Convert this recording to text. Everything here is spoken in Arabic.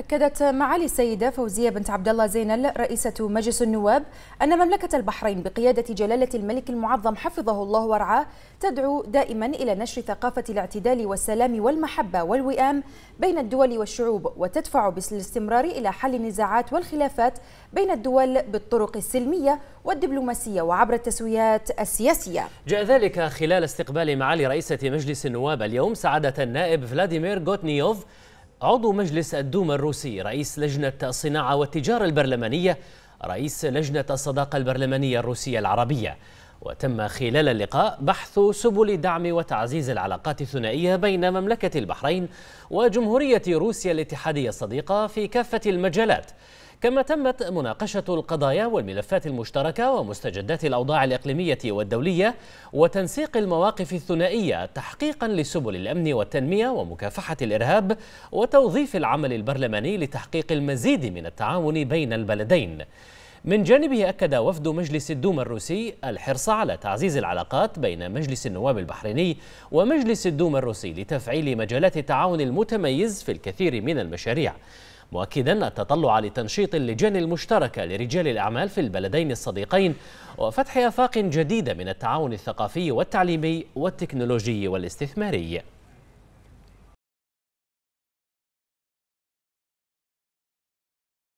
أكدت معالي السيدة فوزية بنت عبد الله زينل رئيسة مجلس النواب أن مملكة البحرين بقيادة جلالة الملك المعظم حفظه الله ورعاه تدعو دائما إلى نشر ثقافة الاعتدال والسلام والمحبة والوئام بين الدول والشعوب وتدفع بالاستمرار إلى حل النزاعات والخلافات بين الدول بالطرق السلمية والدبلوماسية وعبر التسويات السياسية جاء ذلك خلال استقبال معالي رئيسة مجلس النواب اليوم سعادة النائب فلاديمير غوتنيوف عضو مجلس الدوما الروسي رئيس لجنة الصناعة والتجارة البرلمانية رئيس لجنة الصداقة البرلمانية الروسية العربية وتم خلال اللقاء بحث سبل دعم وتعزيز العلاقات الثنائية بين مملكة البحرين وجمهورية روسيا الاتحادية الصديقة في كافة المجالات كما تمت مناقشة القضايا والملفات المشتركة ومستجدات الأوضاع الإقليمية والدولية وتنسيق المواقف الثنائية تحقيقا لسبل الأمن والتنمية ومكافحة الإرهاب وتوظيف العمل البرلماني لتحقيق المزيد من التعاون بين البلدين من جانبه أكد وفد مجلس الدوما الروسي الحرص على تعزيز العلاقات بين مجلس النواب البحريني ومجلس الدوما الروسي لتفعيل مجالات التعاون المتميز في الكثير من المشاريع مؤكدا التطلع لتنشيط اللجان المشتركة لرجال الأعمال في البلدين الصديقين وفتح آفاق جديدة من التعاون الثقافي والتعليمي والتكنولوجي والاستثماري